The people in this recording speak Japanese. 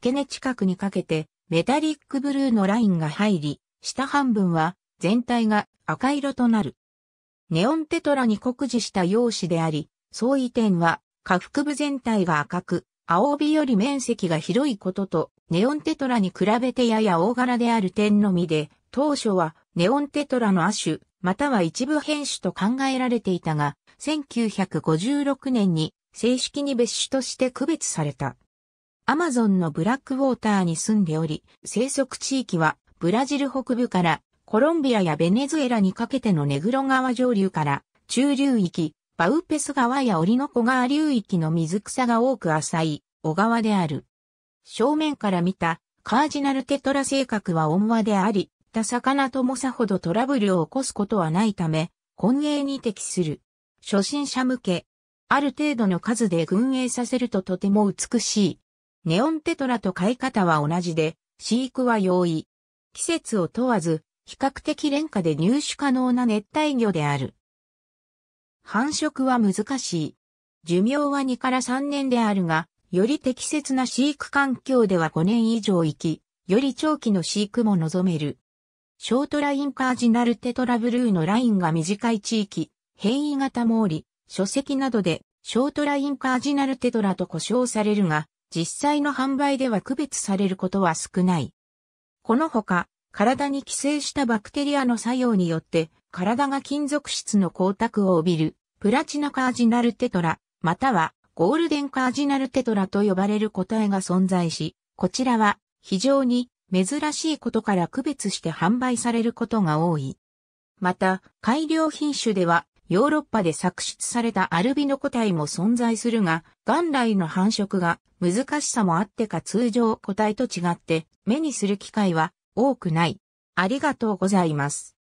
付け根近くにかけてメタリックブルーのラインが入り、下半分は全体が赤色となる。ネオンテトラに酷似した用紙であり、相違点は下腹部全体が赤く、青帯より面積が広いことと、ネオンテトラに比べてやや大柄である点のみで、当初はネオンテトラの亜種、または一部変種と考えられていたが、1956年に正式に別種として区別された。アマゾンのブラックウォーターに住んでおり、生息地域はブラジル北部からコロンビアやベネズエラにかけてのネグロ川上流から中流域、バウペス川やオリノコ川流域の水草が多く浅い小川である。正面から見たカージナルテトラ性格は温和であり、た魚ともさほどトラブルを起こすことはないため、混泳に適する。初心者向け。ある程度の数で群営させるととても美しいネオンテトラと飼い方は同じで、飼育は容易。季節を問わず、比較的廉価で入手可能な熱帯魚である。繁殖は難しい。寿命は2から3年であるが、より適切な飼育環境では5年以上生き、より長期の飼育も望める。ショートラインカージナルテトラブルーのラインが短い地域、変異型毛利、書籍などで、ショートラインカージナルテトラと呼称されるが、実際の販売では区別されることは少ない。このほか、体に寄生したバクテリアの作用によって、体が金属質の光沢を帯びる、プラチナカージナルテトラ、またはゴールデンカージナルテトラと呼ばれる個体が存在し、こちらは非常に珍しいことから区別して販売されることが多い。また、改良品種ではヨーロッパで作出されたアルビノ個体も存在するが、元来の繁殖が難しさもあってか通常個体と違って目にする機会は多くない。ありがとうございます。